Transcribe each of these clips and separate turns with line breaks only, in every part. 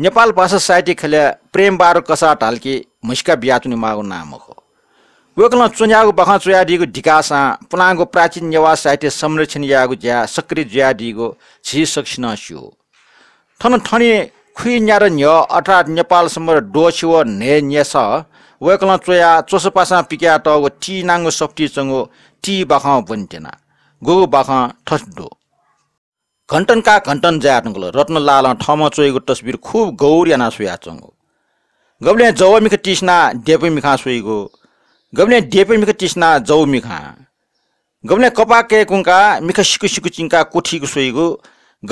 नेपाल भाषा साहित्य खेल्या प्रेम बारो कसा ढाल्के मुस्का बिहाचुनी मागो नाम हो वेक्ल चुन्यागो बखा चुयाडीको ढिकासा पुनाको प्राचीन नेवा साहित्य संरक्षण यागो ज्या सक्रिय ज्याडीको छि सक्षिन सियो थन ठने खुइ न्यार न्य अर्थात् नेपालसम्म डोछिव ने नेस वेक्ल चोया पासा पिक्या टगो टी नाङ्गो सप्टी चङ्गो टी बाख बुन्टेना गोगो बाख ठस्डो घन्टनका घन्टन जायाटङ्गल रत्न लाल ठम चोइगो तस्बिर खुब गौर याना सुया चङ्गो गब्ले जौ मिख टिस्ना डेपे मिखा सुइगो गब्ले डेपे मिख टिस्ना जौ मिखा गब्ले कपा के कुङ्का मिख सिकु सिकु चिङ्का कोठीको सुइगो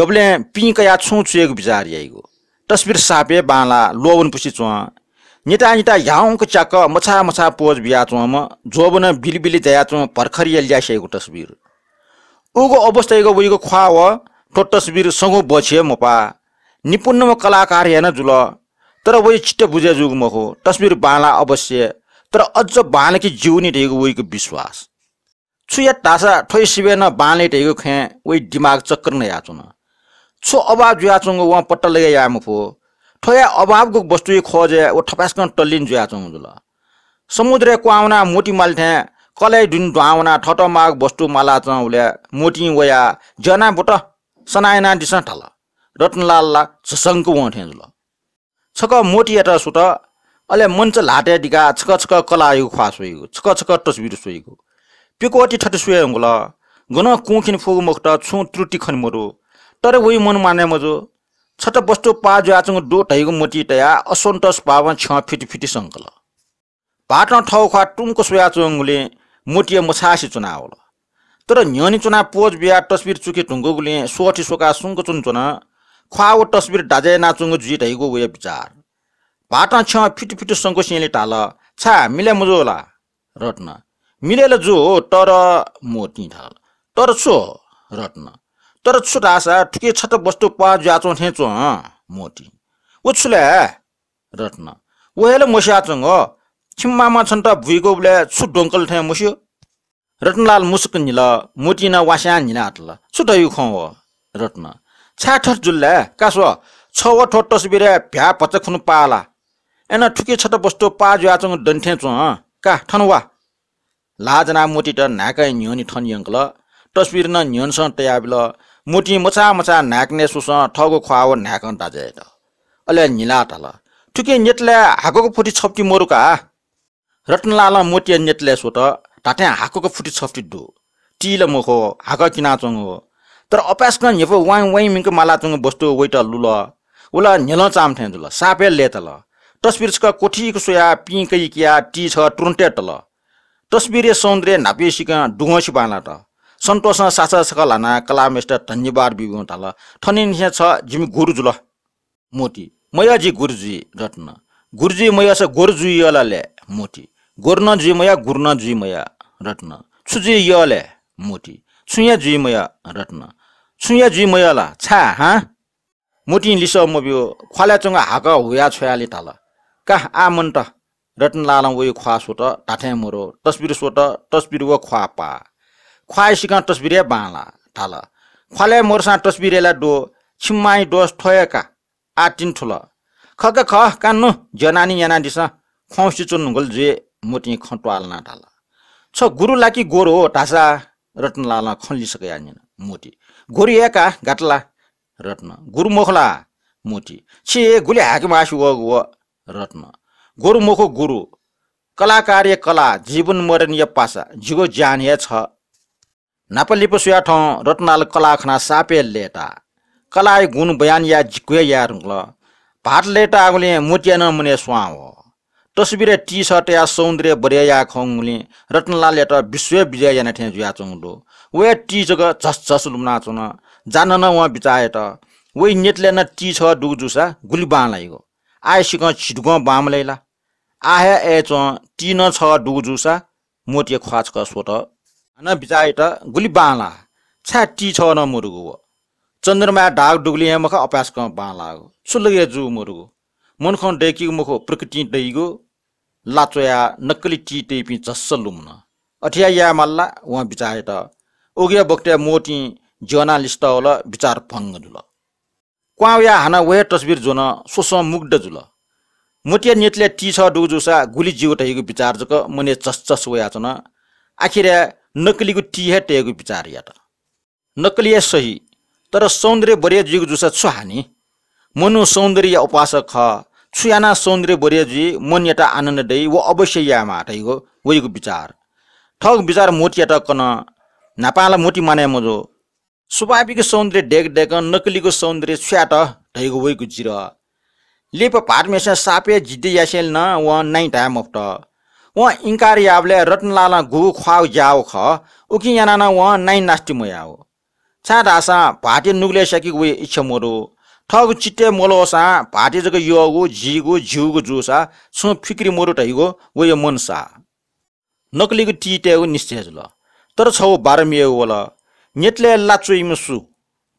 गब्ले पिङ या छु चुएको बिचार याइगो तस्बिर सापे बाँला लोबन पुसी चुवा निटा निटा याउको च्याक मछा मछा पोज बिया म जोबन बिलिबिली जया चुवा भर्खरिया ल्यासेको तस्बिर उगो अवस्था गो बुइको खुवा ಟೊಟ್ಟಸ್ಬೀರ್ ಸಂಗು बछे मपा म कलाकार हेन जुल तर वै छिट्टो बुझे जुग म हो तस्बिर बाँला अवश्य तर अझ जिउ नै ढेको वहीको विश्वास छु या टासा ठोइ सिबेन बाँले ढेको खे वै दिमाग चक्कर नै आएको न छु अभाव जुआचुङ वहाँ पट्ट लगे याम फो ठोया अभावको वस्तु खोजे ऊ ठपासकन टल्लिन जुआचुङ जुल समुद्र कुवाउना मोटी माल्थे कलै डुन ठट माघ वस्तु माला चौल्या मोटी वया जना बोट सनायना ठाल ला झसङ्क उहाँ ल छक मोटी एटा सुट अले मञ्च डिका छक छक कला यो खुवा सोइगो छक छक तस्बिर सोइगो पिको अति ठटे सुय हुँला गन कुखिन फुग मुक्त छु त्रुटि खन मरो तर वही मन माने मजो छट वस्तु पा जुआचुङ डो ठैगो मोटी टया असन्तोष पावन छ फिट फिटी सङ्कल पाटन ठाउँ खुवा टुङको सोयाचुङले मोटिया चुनाव ल तर न्यनी चुना पोज बिहा तस्बिर चुके टुङ्गो गुले सोठी सोका सुङ्गो चुन चुन ख्वाओ तस्बिर डाजे नाचुङ्गो जुझी हैगो वे विचार पाटा छ फिटु फिट सङ्गो सिंहले टाल छा मिले मुजोला रत्न मिलेल जो हो तर मोटी ढल तर छो रत्न तर छु आशा ठुके छट वस्तु पा ज्याचो ठेचो मोटी उछुले रत्न ओहेल मोसियाचुङ छिम्मा छन् त भुइँको उसले छु डोङ्कल ठ्या मुस्यो रतनलाल मुसुक निल मुटी न वाशान निनातल सुदयु खं व रत्न छा ठर जुल्ले कासो छव ठोटस बिरे भ्या पच खुन पाला एन ठुके छत बस्तो पा जुआचं डंठे चो का ठनवा लाजना मुटी त नाक न्योनि ठन यंगल तस्बिर न न्योनस तयाबिल मुटी मचा मचा नाकने सुस ठगो खवाव नाकन ताजे त अले निलातल ठुके नेटले हागो फुटी छपकी मोरुका रत्नलाल मुटी नेटले सुत 다태 하코가 푸티 मोखो हाक किना चङ हो तर अपासकन हेपो वाइ वाइ मिङको मालातुङ बस्तु वेट ल उला निल चाम ठ्यान जुल सापे ले तल तस्बिर छ कोठीको सोया पिङकै किया टी छ टुन्टे तल तस्बिरे सौन्दर्य नापे सिक डुङसी बाना त सन्तोष सासा सक लाना कलामेष्ट धन्यवाद बिगु तल ठनिन छ जिमी गुरु जुल मोटी मयाजी गुरुजी रत्न गुरुजी मया छ गोरजुयला ले मोटी गोर्न मया गुर्न मया रत्न छुजे यले मोटी छुया मया रत्न छुया जुइमय ल छा हा मोटी लिस ख्वाला चंगा हाक हुया छोयाले ताल का आ मन त रत्न लाला उयो ख्वा सोट ताथे मोरो तस्बिर सोट तस्बिर व ख्वा पा ख्वा सिका तस्बिर बाँला ताल ख्वाले मोरसा तस्बिरेला डो छिम्माई डोस ठोयका आटिन ठुल खक ख कान्नु जनानी याना दिस खुवासी चुन्नु गोल जे मोटी ना ताल छ गुरुलाकी गोरो टासा रत्नलाल खलिसके आनिन मोटी गोरिएका गाटला रत्न गुरु गुरुमुखला मोटी ए गुले मासु आसु व रत्न गोरुमुख गुरु कलाकार्य कला जीवन मरण मरणीय पासा जिगो या छ नापलिपो सुया ठाउँ रत्नाल कलाखना सापे लेटा कलाय गुण बयान या जिक्वे या रुङ्ल भात लेटा आगुले मुटिया नमुने स्वाँ हो तस्बिर टी सर्ट या सौन्दर्य बरिया खुले रत्नलाल या विश्व विजय याना ठे जुया चौँडो वे टी जग झस झस लुम्ना चुन जान न वहाँ बिचाए त वे नेटले न टी छ डुग जुसा गुली बाँलाई गो आए सिक बाम लैला आहे ए च टी न छ डुग जुसा मोटे ख्वाच क सोट न बिचाए त गुली बाँला छ्या टी छ न मुरुगो चन्द्रमा ढाक डुगली यहाँ मख अप्यास क बाँला गो सुलगे जु मुरुगो मनख डेकी मुखो प्रकृति दैगो लाचोया नक्कली टी टेपी झस्स लुम्न अठिया या मल्ला उहाँ बिचाए त ओगिया बोक्ट्या मोटी जर्नालिस्ट होला विचार फङ्ग जुल क्वा हाना वे तस्बिर जोन सोस मुग्ध जुल मोटिया नेटले टी छ डु जुसा गुली जिउ टेको विचार जुक मने चस्चस वया छन आखिर नक्कलीको टी हे टेको विचार या त नक्कली सही तर सौन्दर्य बरिया जिउ जुसा छ हानी मनु सौन्दर्य उपासक ख सुयाना सौन्दर्य बोरेजी मन यता आनन्द दै व अवश्य यामा हटाइगो वैको विचार ठग विचार मोटी यता कन नापाला मोटी माने मजो स्वाभाविक सौन्दर्य डेक डेक नक्कलीको सौन्दर्य छ्याट ढैगो वैको जिर लेप पाटमेसा सापे जिद्दे यासेल न व नाइ टाया मफ्ट व इन्कार याबले रत्नलाल घु ख्वाउ जाओ ख उकि याना न व नाइ नास्टी मयाओ छा ढासा भाटे नुग्ले सकी इच्छा मोरो ठग चिट्टे मलोसा भाटेजको योगो झिगु झिउको जुसा छु फिक्री मोरो टैगो यो मनसा नक्लीको टिट्यागो निश्चय ल तर छौ बाह्र मियो ल नेटले लाचो इमसु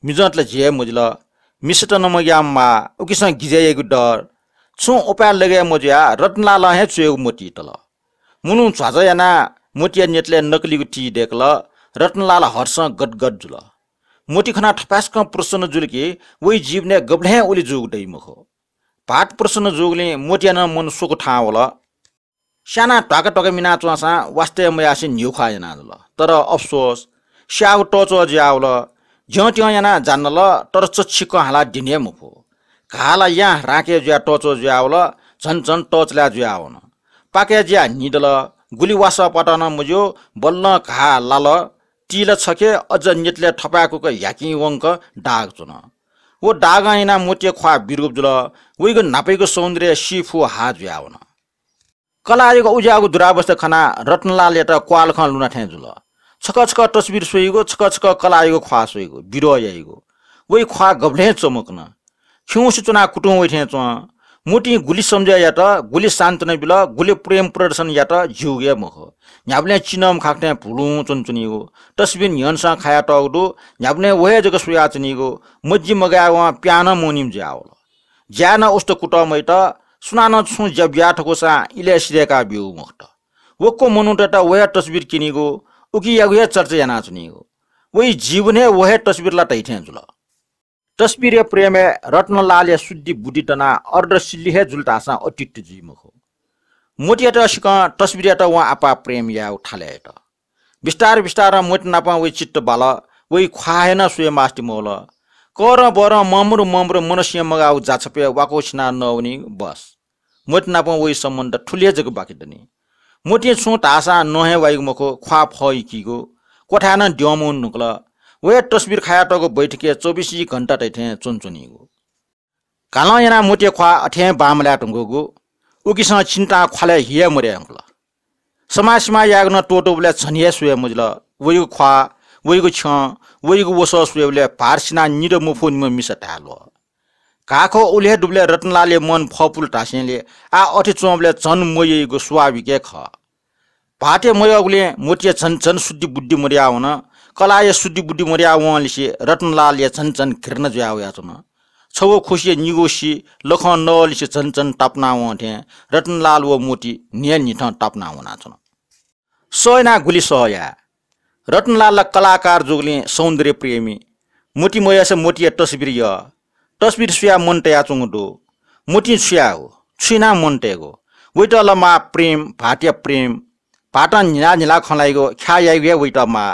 मिजटले झे मुजल मिसट नमग्यामा उकीसँग घिजाइएको डर छु उपाय लगे मोज्या रत्नला लहे चुएको मोटी तल मुनु छाजयाना मोटिया नेटले नक्लीको टी डेक्ल रत्नलाल हर्स गटगट जुल मोटी मोटिखना ठपास्क प्रसन्न जुलके वही जीवने गब्ल्या ओली जोगदै मुख पाठ प्रसन्न जोगले मोटियान मन सोको ठाँ होला साना टक टक मिना चुवासा वास्ते मयासी न्यु खाएन ल तर अफसोस स्याउ टच ज्याउल ज्यो त्यो याना जान्न ल तर चच्छिको हाला डिने हो घाला यहाँ राखे ज्या टच ज्याउल झन् झन् ल्या आउन पाके ज्या निडल गुली वास पटन मुज्यो बल्ल घा लाल तिल छके अझ नेटले ठपाएको ह्याकिङ वङ्क डाग चुन वो डाग ऐना मोटे खुवा बिरुप जुल उहीको नापैको सौन्दर्य सिफु हात कला कलारीको उज्याको दुरावस्था खना रत्नलाल यता क्वाल खन लुना ठ्याँ जुल छकछक तस्बिर सोइगो छकछक कलारीको खुवा सोइगो बिरो याइगो वही खुवा गभ्ले चमकन खिउँसी चुना कुटुङ उठे चुँ मुटी गुली सम्झ्या या त गुली सान्त्वना बिल गुले प्रेम प्रदर्शन या त झिउ या मुख पनि चिनम खाक्ने चुनचुनी हो तस्बिन हिँडसा खाया यहाँ पनि वहे जग सुया चुनिगो मज्जी मगायो उहाँ प्यान मोनिम ज्याओल ज्या न उस्तो कुट त सुना छु जब्या ठोसा इले सिरेका बिउ मुख त वक्को मनुटा त वहे तस्बिर किनिगो उकी यागु या चर्चा याना चुनिगो वही जीवने वहे तस्बिरलाई तैठ्याँ जुल प्रेमे প্রেমে রত্নলালে শুদ্ধি বুডিটনা অর্ড সিলিহে জুলতাসা मोटिया त सिक সিক त वा आपा प्रेम या त बिस्तार बिस्तार मोट नापा वै चित्त बाल वै खुवाएन सुय मास्टि मोल कर बर मम्रो मम्रो मनस्य मगाउ जाछपे वाको सिना नहुने बस मोट नापा वै सम्बन्ध ठुलिया जग दिने मोटी छु तासा नहे वाइ मुखो खुवा फइकीको कोठान ड्याउमुन नुक्ला वे तस्बिर खायाटको बैठके चौबिसी घन्टा टैठे चुनचुनिगो काला एना मुटे ख्वा अठ्याए बामल्या टुङ्गो उकीसँग चिन्ता ख्वाले हिया मुर्या अङ्कल समाजमा याग्न टोटो बुल्या छनिया सुया मुजल वैगु ख्वा वैगु छ वहीको ओस सुया फारसिना निर मुफो निमो मिस टालो काखो उले डुब्ले रत्नलाले मन फपुल टासेले आ अठे चुम्ले झन मोयेको स्वाभिके ख भाटे मोय मोटिया झन् झन् शुद्धि बुद्धि मुर्या हुन कलाय शुद्धि बुद्धि मर्या से रत्नलाल या खिर्न घिर्न जुया याचन छौ खुसी निगोसी लख नलिसे टप्ना वहाँ थिए रत्नलाल व मोटी नियन निठ हुना छन् सयना गुली सहया रतनलाललाई कलाकार जोगले सौन्दर्य प्रेमी मोटी मोटी मोटिया तस्बिर य तस्बिर सुया टया चुङडो मोटी सुया हो छुइना टेको वेटलमा प्रेम भाटिया प्रेम भाटा निला झिला खलाइगो ख्याइगयो वैटमा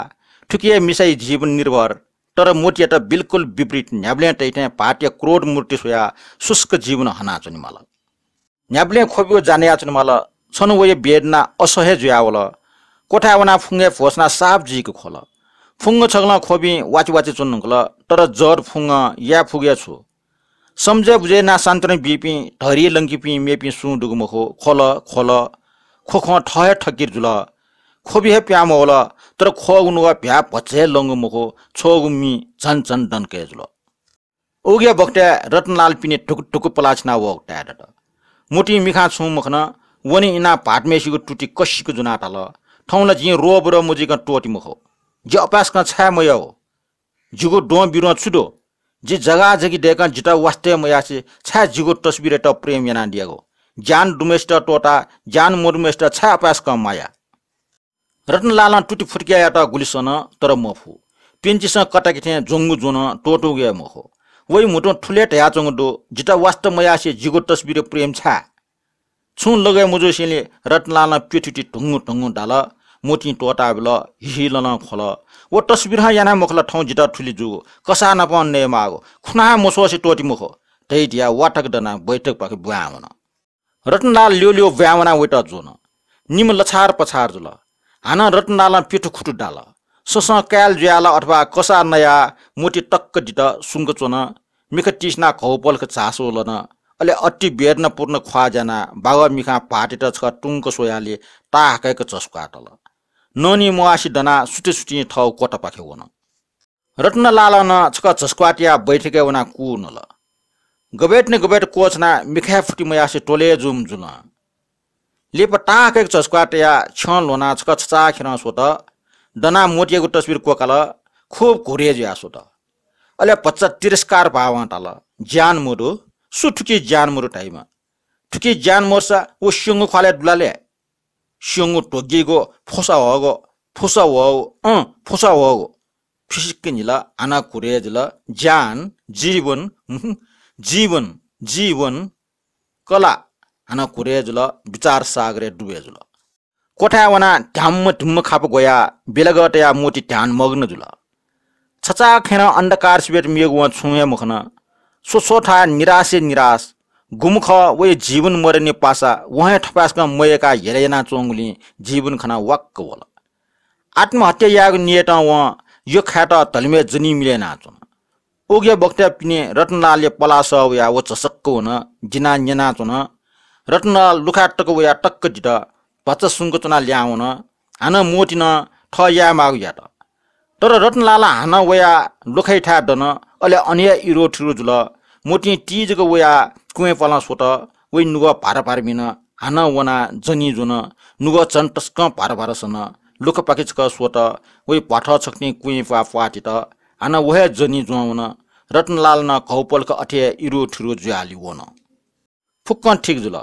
ठुकिया मिसाई जीवन निर्भर तर त बिल्कुल विपरीत न्याब्ल्या टैट्या पाट्या क्रोड मूर्ति सोया शुष्क जीवन हना मल मल न्याब्ल्या खोपियो जाने आचुन मल छन वय बेडना असह्य जुयावल कोठावना फुङ्गे फोस्ना साफ जीको खोल फुङ्ग छग्ल खोबी वाची वाची चुन्नुकल तर जर फुङ्ग या फुगे छु सम्झे बुझे ना सान्तन बिपी ढरी लङ्किपी मेपी सु डुगुमुखो खोल खोल खोख ठय ठकिर जुल खोबिहे प्याम होला तर खोगुनुवा भ्या भचे लङ्गु मुखो छोगुमी झन झन डन केजुल ओग्या बक्ट्या रत्नलाल पिने टुकु टुकु पलाछना वक्ट्या डट मुटी मिखा छु मुखन वनि इना भाटमेसीको टुटी कसीको जुनाटा ल ठाउँलाई जी रोब र का टोटी मुखो जे का छ्या मय हो जिगो डो बिरुवा छुटो जे जगा जगी डेका जिटा वास्ते मयासे छ्या जिगो तस्बिर त प्रेम याना दिएको ज्यान डुमेस्ट टोटा ज्यान छ अपास अपासका माया रत्नलालमा टुटी त गुलिसन तर मफु पेन्चीसँग कटाकी थिएँ जोङ्गु जोन टोटो म मखो वै मुटो ठुलेट या चङ्गो जिटा वास्तव मयासे जिगो तस्बिर प्रेम छा छुन लगाए मुजोसेले रत्नलाल पेटुटी ढुङ्गु ढुङ्गु डाल मोटी टोटा बेल हिलन खोल ओ तस्बिर याना मखला ठाउँ जिटा ठुली जुगो कसा नपन नेमा आगो खुना मोसोसी टोटी मुख त्यही ढिया वाटक डना बैठक पाके बुवा रत्नलाल ल्यो ल्यो ब्यावना वेट जोन निम लछार पछार जुल हान डाल पेटो खुटु डाल ससँग क्याल जुयाला अथवा कसा नयाँ मोटी टक्क डिट सुङ्ग चोन मिख टिस्ना खौ पल्ख चासो लन अले अट्टी बेर्न पूर्ण ख्वाजना बाबा मिखा पाटेट छ टुङ्क सोयाले ता चस्का टल ननी मुवासी डना सुटे सुटी ठाउँ कोट पाख्यौन वन लाल न छक झस्क्वाटिया बैठक वना कुन ल गबेट न गबेट कोचना मिखा फुटी मयासी टोले जुम जुन लेप टाक छ या छन लोना छकछा खेर सोत त डना मोटिएको तस्बिर कोकाल खुब घुरेज या सोत अले पच्चा तिरस्कार भाव टाल ज्यान मुरु सु ठुकी ज्यान मुरु टाइमा ठुकी ज्यान मोर्सा ऊ सिङ्गु खुवाले डुलाले सिङ्गु टोगीको फोसा होगो फुसा हो अँ फुसा होगो फिसिकिनिल आना ल ज्यान जीवन जीवन जीवन कला विचार सागरे डुबे जुल कोठा कोठावना ढ्याम्म ढुम्म खाप गोया बेलगट मोटी ध्यान मग्न जुल छचा खेन अन्धकार सिबेट मेगुवा छुए मुखन सोसो ठा निरासे निराश गुमुख वे जीवन मरेने पासा वहाँ ठपासक मयका हेरेना चोङ्गुली जीवन खना वाक्क वल आत्महत्या याग नियत व यो ख्याट तलमे जनी मिले नाचुन ओगे बक्त्या पिने रत्नलालले पलास या व चसक्क हुन जिना न ರತ್ನಾಲ್ ಲುಕಾಟಕ टक्क टक्क ಜಿಟ सुनको चुना ल्याउन हान मोटिन ठ या मागु या तर रत्नलाला हान वया लुखै ठ्या अलि अले अन्य इरो ठिरो जुल मोटी टिजको वया कुवै पला सोत वै नुग भार भार हान वना जनी जुन नुग चन्टस्क भार भारसन सन पाकिचक सोत वै पाठ छक्ने कुवै पा पाटि त हान वह जनी जुवाउन रत्नलाल न घौपलक अठे इरो ठिरो जुहाली वन फुक्क ठिक जुल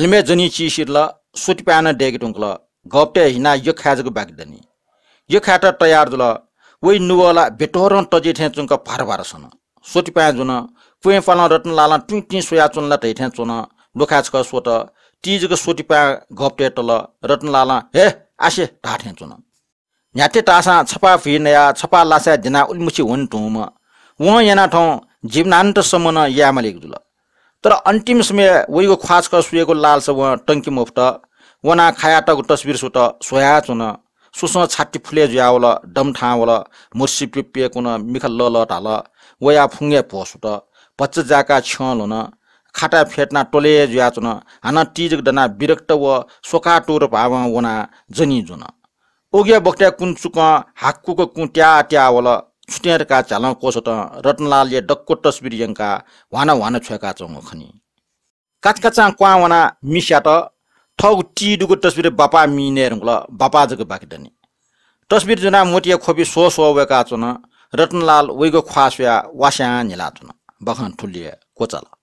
जनी जुनि चिसिर्ल सोतीपाएन ड्यागेटुङ्क टुङ्कल घप्टे हिना यो खाजको बाँकिदनी यो खाट तयार जुल ओ नुला टजे ठे चुङ्क फर भारसम्म सोतीपाँ जुन कुय पाल रत्न लाला टुङ टुङ सोया चुनला त्यही ठे चुन लुखा छोत तिजको सोतीपायाँ घप्टे टल रत्न लाला हे आसे टा ठ्याँ चुन न्याते तासा छपा नया छपा लासा दिना ऊलमुछ हुन् टुमा उँ यहाँ ठाउँ जीवनान्तसम्म यामा जुल तर अन्तिम समय वहीको ख्वास सुएको लाल छ टङ्की मुफ्ट वना खाया तस्बिर सुत सोया चुन सुस छाटी फुले ज्याउल डम ठाउल मुर्सी पिपिएको न मिख ल हाल वया फुङ्गे पोसुत पच्च जाका छल हुन खाटा फेट्ना टोले जुयाचुन हाना टिज डना विरक्त व सोका टोर भाव वना जनी जुन ओग्या बक्ट्या कुन चुक हाक्कुको कुट्या ट्यावल स्नेहरका कोस त रत्नलालले डक्को तस्बिर वाना वान वान छोएका चङ खनि काचकाचा क्वा वाना मिस्याट थौ टिडुको तस्बिर बापा मिनेरुङला बापा जग बाँकी डने तस्बिर जुना मोटिया खोपी सो सो वेका चुन रत्नलाल वैगो ख्वास वास्या निला चुन बखन ठुलिए कोचाला